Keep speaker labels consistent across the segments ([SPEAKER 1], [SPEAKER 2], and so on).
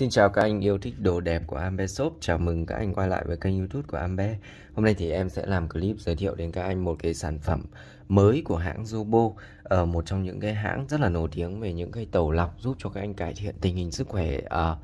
[SPEAKER 1] Xin chào các anh yêu thích đồ đẹp của Ambe Shop Chào mừng các anh quay lại với kênh youtube của Ambe Hôm nay thì em sẽ làm clip giới thiệu đến các anh một cái sản phẩm mới của hãng Zobo uh, Một trong những cái hãng rất là nổi tiếng về những cái tàu lọc giúp cho các anh cải thiện tình hình sức khỏe uh,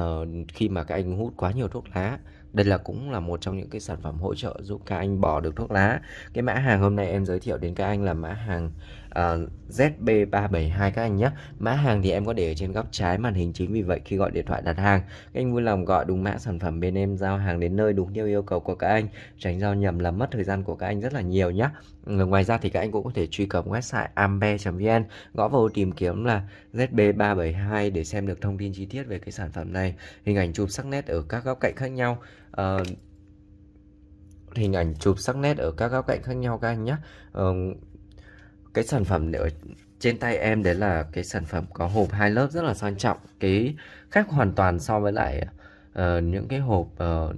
[SPEAKER 1] uh, Khi mà các anh hút quá nhiều thuốc lá đây là cũng là một trong những cái sản phẩm hỗ trợ giúp các anh bỏ được thuốc lá cái mã hàng hôm nay em giới thiệu đến các anh là mã hàng uh, ờ, ZB372 các anh nhé mã hàng thì em có để ở trên góc trái màn hình chính vì vậy khi gọi điện thoại đặt hàng các anh vui lòng gọi đúng mã sản phẩm bên em giao hàng đến nơi đúng theo yêu cầu của các anh tránh giao nhầm là mất thời gian của các anh rất là nhiều nhé Ngoài ra thì các anh cũng có thể truy cập website ambe.vn gõ vào tìm kiếm là ZB372 để xem được thông tin chi tiết về cái sản phẩm này, hình ảnh chụp sắc nét ở các góc cạnh khác nhau. Uh, hình ảnh chụp sắc nét ở các góc cạnh khác nhau các anh nhé. Uh, ờ, cái sản phẩm ở trên tay em đấy là cái sản phẩm có hộp hai lớp rất là sang trọng, cái khác hoàn toàn so với lại Uh, những cái hộp uh,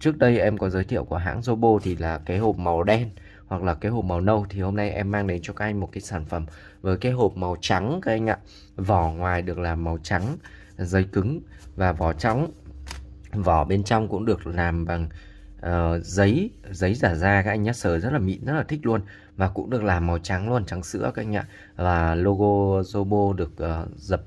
[SPEAKER 1] trước đây em có giới thiệu của hãng Zobo thì là cái hộp màu đen hoặc là cái hộp màu nâu thì hôm nay em mang đến cho các anh một cái sản phẩm với cái hộp màu trắng các anh ạ vỏ ngoài được làm màu trắng giấy cứng và vỏ trắng vỏ bên trong cũng được làm bằng uh, giấy giấy giả da các anh nhé sờ rất là mịn rất là thích luôn và cũng được làm màu trắng luôn trắng sữa các anh ạ và logo Zobo được uh, dập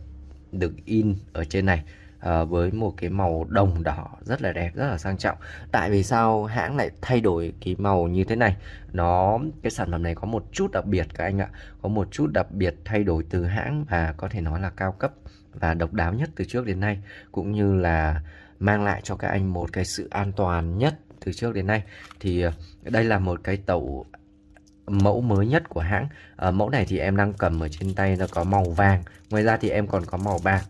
[SPEAKER 1] được in ở trên này Ờ, với một cái màu đồng đỏ rất là đẹp rất là sang trọng tại vì sao hãng lại thay đổi cái màu như thế này nó cái sản phẩm này có một chút đặc biệt các anh ạ có một chút đặc biệt thay đổi từ hãng và có thể nói là cao cấp và độc đáo nhất từ trước đến nay cũng như là mang lại cho các anh một cái sự an toàn nhất từ trước đến nay thì ờ, đây là một cái tàu mẫu mới nhất của hãng à, mẫu này thì em đang cầm ở trên tay nó có màu vàng ngoài ra thì em còn có màu bạc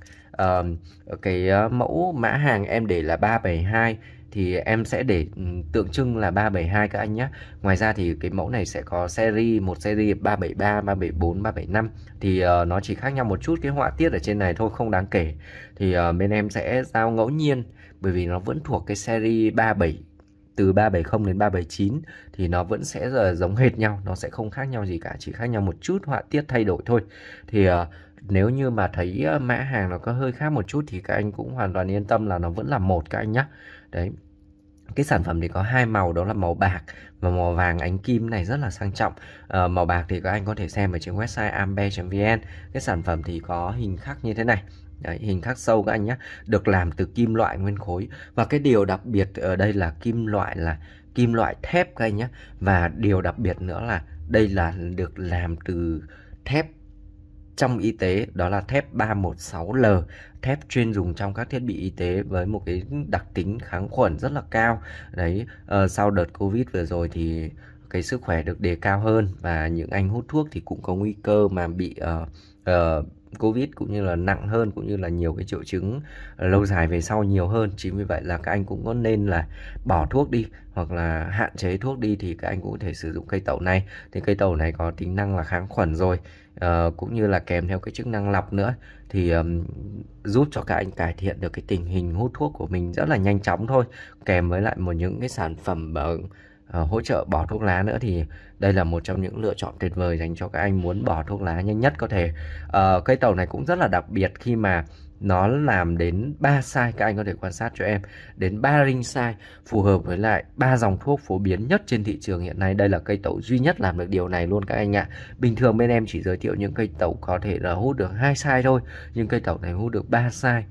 [SPEAKER 1] cái ờ, mẫu mã hàng em để là 372 thì em sẽ để ừ, tượng trưng là 372 các anh nhé. Ngoài ra thì cái mẫu này sẽ có series một seri 373, 374, 375 thì uh, nó chỉ khác nhau một chút cái họa tiết ở trên này thôi không đáng kể. Thì uh, bên em sẽ giao ngẫu nhiên bởi vì nó vẫn thuộc cái seri 37 từ 370 đến 379 thì nó vẫn sẽ giống hệt nhau, nó sẽ không khác nhau gì cả, chỉ khác nhau một chút họa tiết thay đổi thôi. Thì uh, nếu như mà thấy ờ, mã hàng nó có hơi khác một chút thì các anh cũng hoàn toàn yên tâm là nó vẫn là một các anh nhé. Đấy, cái sản phẩm thì có hai màu đó là màu bạc và màu vàng ánh kim này rất là sang trọng à, màu bạc thì các anh có thể xem ở trên website ambe vn cái sản phẩm thì có hình khắc như thế này Đấy, hình khắc sâu các anh nhé được làm từ kim loại nguyên khối và cái điều đặc biệt ở đây là kim loại là kim loại thép các anh nhé và điều đặc biệt nữa là đây là được làm từ thép trong y tế đó là thép 316L thép chuyên dùng trong các thiết bị y tế với một cái đặc tính kháng khuẩn rất là cao đấy uh, sau đợt covid vừa rồi thì cái sức khỏe được đề cao hơn và những anh hút thuốc thì cũng có nguy cơ mà bị uh, uh, covid cũng như là nặng hơn cũng như là nhiều cái triệu chứng à, lâu dài về sau nhiều hơn chính vì vậy là các anh cũng có nên là bỏ thuốc đi hoặc là hạn chế thuốc đi thì các anh cũng có thể sử dụng cây tẩu này thì cây tẩu này có tính năng là kháng khuẩn rồi uh, cũng như là kèm theo cái chức năng lọc nữa thì um, giúp cho các anh cải thiện được cái tình hình hút thuốc của mình rất là nhanh chóng thôi kèm với lại một những cái sản phẩm uh, Ờ, hỗ trợ bỏ thuốc lá nữa thì đây là một trong những lựa chọn tuyệt vời dành cho các anh muốn bỏ thuốc lá nhanh nhất có thể uh, cây tàu này cũng rất là đặc biệt khi mà nó làm đến 3 size các anh có thể quan sát cho em đến 3 ring size phù hợp với lại ba dòng thuốc phổ biến nhất trên thị trường hiện nay đây là cây tẩu duy nhất làm được điều này luôn các anh ạ bình thường bên em chỉ giới thiệu những cây tẩu có thể là hút được hai size thôi nhưng cây tẩu này hút được 3 size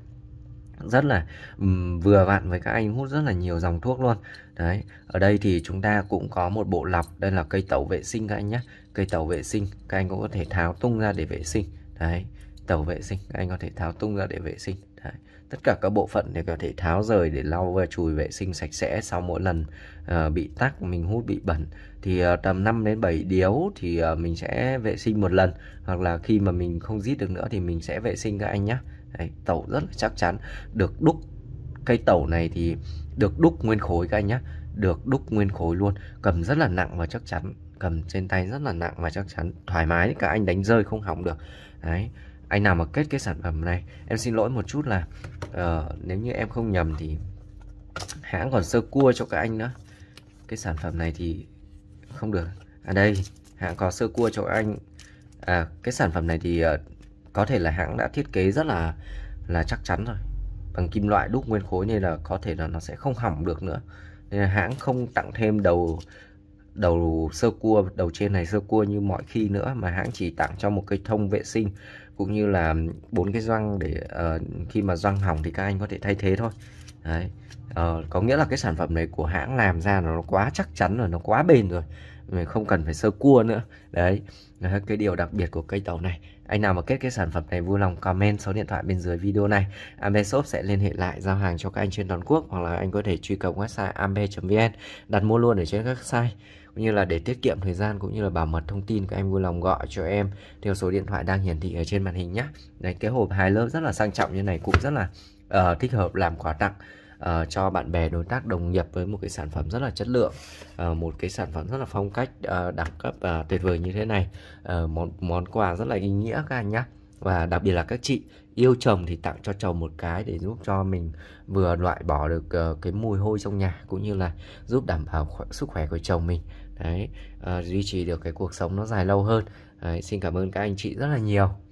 [SPEAKER 1] rất là um, vừa vặn với các anh hút rất là nhiều dòng thuốc luôn đấy ở đây thì chúng ta cũng có một bộ lọc đây là cây tẩu vệ sinh các anh nhé cây tẩu vệ sinh các anh cũng có thể tháo tung ra để vệ sinh đấy tẩu vệ sinh các anh có thể tháo tung ra để vệ sinh đấy. tất cả các bộ phận đều có thể tháo rời để lau và chùi vệ sinh sạch sẽ sau mỗi lần uh, bị tắc mình hút bị bẩn thì uh, tầm 5 đến 7 điếu thì uh, mình sẽ vệ sinh một lần hoặc là khi mà mình không rít được nữa thì mình sẽ vệ sinh các anh nhé Đấy, tàu rất là chắc chắn được đúc cây tẩu này thì được đúc nguyên khối các anh nhé được đúc nguyên khối luôn cầm rất là nặng và chắc chắn cầm trên tay rất là nặng và chắc chắn thoải mái cả anh đánh rơi không hỏng được đấy anh nào mà kết cái sản phẩm này em xin lỗi một chút là uh, nếu như em không nhầm thì hãng còn sơ cua cho các anh nữa cái sản phẩm này thì không được à đây hãng có sơ cua cho anh à, cái sản phẩm này thì uh, có thể là hãng đã thiết kế rất là là chắc chắn rồi bằng kim loại đúc nguyên khối nên là có thể là nó sẽ không hỏng được nữa nên là hãng không tặng thêm đầu đầu sơ cua đầu trên này sơ cua như mọi khi nữa mà hãng chỉ tặng cho một cái thông vệ sinh cũng như là bốn cái răng để uh, khi mà răng hỏng thì các anh có thể thay thế thôi đấy uh, có nghĩa là cái sản phẩm này của hãng làm ra nó quá chắc chắn rồi nó quá bền rồi mình không cần phải sơ cua nữa đấy là cái điều đặc biệt của cây tàu này anh nào mà kết cái sản phẩm này vui lòng comment số điện thoại bên dưới video này Ambe Shop sẽ liên hệ lại giao hàng cho các anh trên toàn quốc hoặc là anh có thể truy cập website ambe.vn đặt mua luôn ở trên các site cũng như là để tiết kiệm thời gian cũng như là bảo mật thông tin các em vui lòng gọi cho em theo số điện thoại đang hiển thị ở trên màn hình nhé. Đấy cái hộp hai lớp rất là sang trọng như này cũng rất là uh, thích hợp làm quà tặng uh, cho bạn bè đối tác đồng nghiệp với một cái sản phẩm rất là chất lượng uh, một cái sản phẩm rất là phong cách uh, đẳng cấp và uh, tuyệt vời như thế này uh, món món quà rất là ý nghĩa các anh nhé và đặc biệt là các chị yêu chồng thì tặng cho chồng một cái để giúp cho mình vừa loại bỏ được uh, cái mùi hôi trong nhà cũng như là giúp đảm bảo khỏe, sức khỏe của chồng mình đấy uh, duy trì được cái cuộc sống nó dài lâu hơn đấy, xin cảm ơn các anh chị rất là nhiều